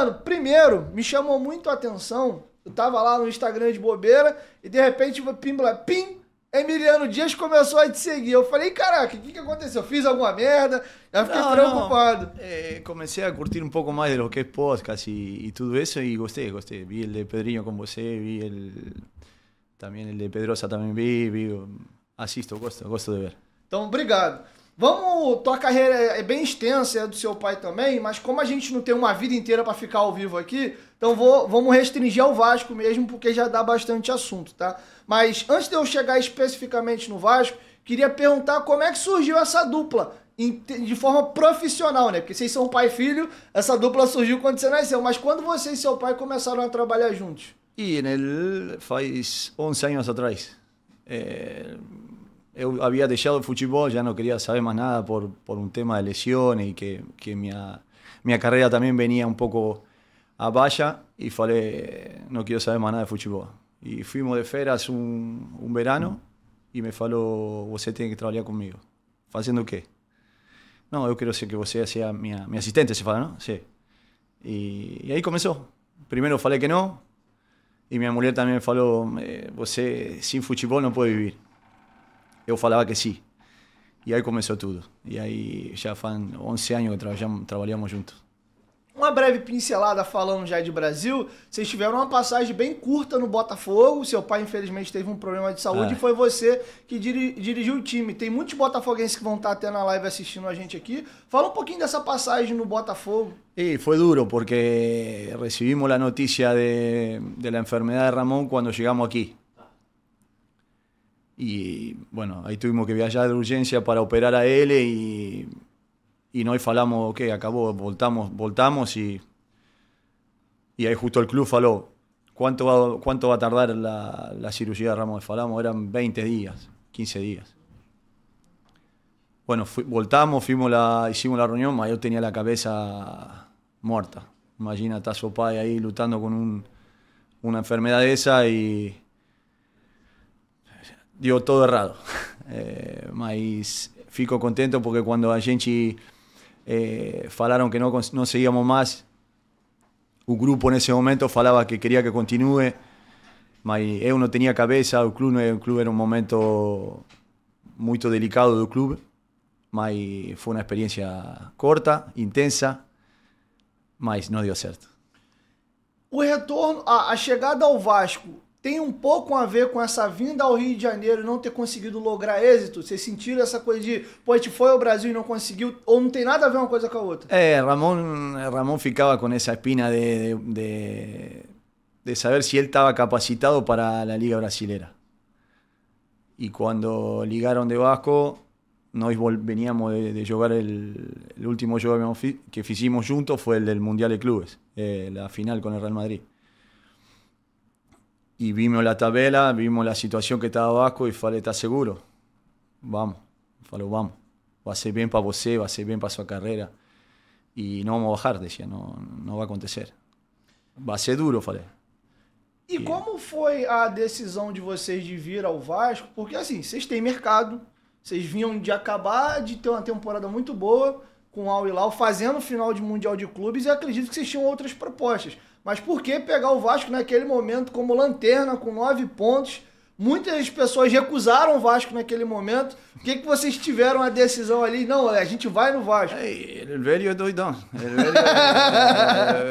Breno, primeiro, me chamou muito a atenção. Eu tava lá no Instagram de bobeira e de repente, pim, pim, Emiliano Dias começou a te seguir. Eu falei, caraca, o que, que aconteceu? Eu fiz alguma merda? Já fiquei não, preocupado. Não. Eh, é, comecei a curtir um pouco mais do que é podcast e, e, tudo isso e gostei, gostei. Vi o de Pedrinho com você, vi ele. também o de Pedrosa, também vi, vi, assisto, gosto, gosto de ver. Então, obrigado. Vamos, tua carreira é, é bem extensa, é do seu pai também, mas como a gente não tem uma vida inteira para ficar ao vivo aqui, então vou, vamos restringir ao Vasco mesmo, porque já dá bastante assunto, tá? Mas antes de eu chegar especificamente no Vasco, queria perguntar como é que surgiu essa dupla de forma profissional, né? Porque vocês são pai e filho, essa dupla surgiu quando você nasceu, mas quando você e seu pai começaram a trabalhar juntos? E né, faz 11 anos atrás. É, Eh, había dejado el fútbol, ya no quería saber más nada por, por un tema de lesiones y que, que mi, mi, carrera también venía un poco a valla y fale, no quiero saber más nada de fútbol. Y fuimos de feras un, un verano y me faló, vos tiene que trabajar conmigo. ¿Haciendo qué? No, yo quiero que vos sea mi, mi asistente, se fala, ¿no? Sí. Y, ahí comenzó. Primero fale que no y mi mujer también me faló, eh, vos sin fútbol no puede vivir. eu falava que sim. E aí começou tudo. E aí já faz 11 anos que trabalhamos, juntos uma breve pincelada falando já de Brasil. Vocês tiveram uma passagem bem curta no Botafogo. Seu pai, infelizmente, teve um problema de saúde é. e foi você que diri dirigiu o time. Tem muitos botafoguenses que vão estar até na live assistindo a gente aqui. Fala um pouquinho dessa passagem no Botafogo. E foi duro, porque recebemos a notícia de, de enfermidade de Ramon quando chegamos aqui. Y bueno, ahí tuvimos que viajar de urgencia para operar a él y, y no falamos, ok, acabó, voltamos, voltamos y, y ahí justo el club faló, ¿cuánto va, cuánto va a tardar la, cirugía de Ramos de Falamo? Eran 20 días, 15 días. Bueno, voltamos, fuimos la, hicimos la reunión, Mayor tenía la cabeza muerta. a su sopa ahí luchando con una enfermedad esa y deu todo errado. Eh, mas fico contente porque quando a gente eh, falaram que não, não seguíamos mais, o grupo nesse momento falava que queria que continue, mas eu não tinha cabeça, o clube, o clube era um momento muito delicado do clube, mas foi uma experiência corta, intensa, mas não deu certo. O retorno, a, a chegada ao Vasco ¿Tiene un um poco a ver con esa vinda al Rio de Janeiro y e no ter conseguido lograr êxito? se sentiram esa cosa de, pô, a gente Brasil y e no consiguió, o no tem nada a ver una cosa con la otra? Ramón Ramón, Ramon ficava con esa espina de, de, saber si él estaba capacitado para la Liga Brasileira. Y e cuando ligaron de Vasco, nos veníamos de, jugar el, último juego que hicimos juntos, fue el del Mundial de Clubes, eh, la final con el Real Madrid. y vimos la tabela, vimos la situación que estaba abajo y falei, ¿estás seguro? Vamos, falou, vamos. Va a ser bien para você, va a ser bien para su carrera. Y no vamos a bajar, decía, no, no va a acontecer. Va a ser duro, falei. E eh. como foi a decisão de vocês de vir ao Vasco? Porque assim, vocês têm mercado, vocês vinham de acabar de ter uma temporada muito boa, com o Al Hilal, fazendo final de Mundial de Clubes, e acredito que vocês tinham outras propostas. Mas por que pegar o Vasco naquele momento como lanterna, com nove pontos? Muitas pessoas recusaram o Vasco naquele momento. O que, que vocês tiveram a decisão ali? Não, a gente vai no Vasco. É, ele é velho é doidão. Ele é velho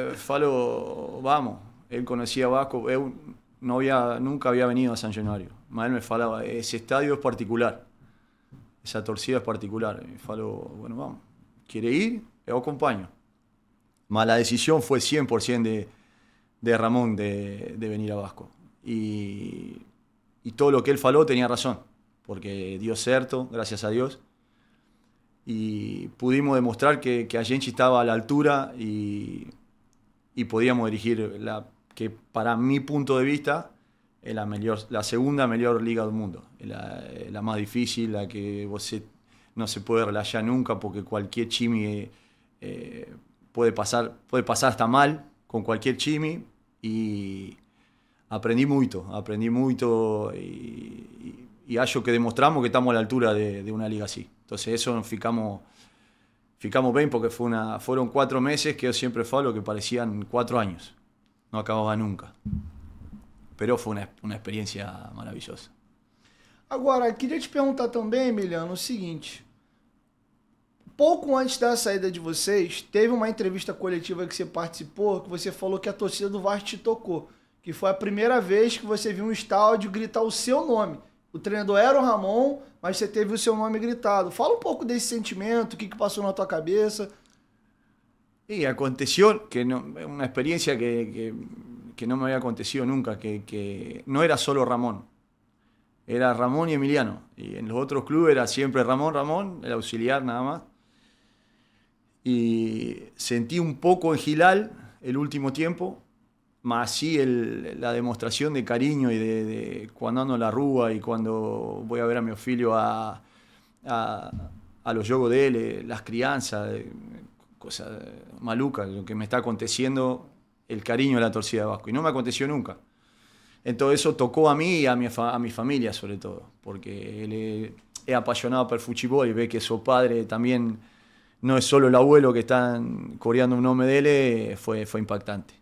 é, vamos. Ele conhecia o Vasco. Eu não havia, nunca havia venido a San Januário. Mas ele me falava, esse estádio é particular. Essa torcida é particular. Ele falou, bueno, vamos. quiere ir, yo acompaño. Mas la decisión fue 100% de, de Ramón de, de, venir a Vasco. Y, y, todo lo que él faló tenía razón, porque dio cierto, gracias a Dios. Y pudimos demostrar que, que estaba a la altura y, y podíamos dirigir la que para mi punto de vista es la, mejor, la segunda mejor liga del mundo, la, la más difícil, la que vos no se puede relajar nunca porque cualquier chimi eh, puede, pasar, puede pasar hasta mal con cualquier chimi y aprendí mucho, aprendí mucho y, y, que demostramos que estamos a la altura de, una liga así. Entonces eso nos ficamos, ficamos bien porque fue una, fueron cuatro meses que yo siempre lo que parecían cuatro años, no acababa nunca. Pero fue una experiencia maravillosa. Ahora, Agora, te preguntar también Emiliano, lo siguiente. pouco antes da saída de vocês, teve uma entrevista coletiva que você participou, que você falou que a torcida do Vasco te tocou. Que foi a primeira vez que você viu um estádio gritar o seu nome. O treinador era o Ramon, mas você teve o seu nome gritado. Fala um pouco desse sentimento, o que, que passou na tua cabeça. E aconteceu que no, una experiencia que, que, que, não me havia acontecido nunca, que, que, não era o Ramon, era Ramón y Emiliano. Y en los otros clubes era siempre Ramón, Ramón, el auxiliar nada más. Y sentí un poco en Gilal el último tiempo, más sí la demostración de cariño y de, cuando ando en la rúa y cuando voy a ver a mi filio a, a, los yogos de él, eh, las crianzas, eh, cosas malucas, lo que me está aconteciendo, el cariño de la torcida de Vasco. Y no me aconteció nunca. Entonces eso tocó a mí y a mi, a mi familia sobre todo, porque él es, apasionado por el fútbol y ve que su padre también no es solo el abuelo que están coreando un nombre de él, foi, eh, foi impactante.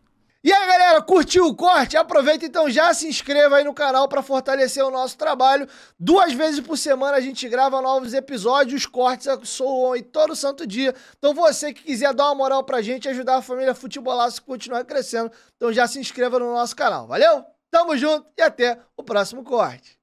E aí, galera, curtiu o corte? Aproveita então já se inscreva aí no canal para fortalecer o nosso trabalho. Duas vezes por semana a gente grava novos episódios, os cortes soam aí todo santo dia. Então você que quiser dar uma moral pra gente, ajudar a família Futebolaço a continuar crescendo, então já se inscreva no nosso canal. Valeu? Tamo junto e até o próximo corte.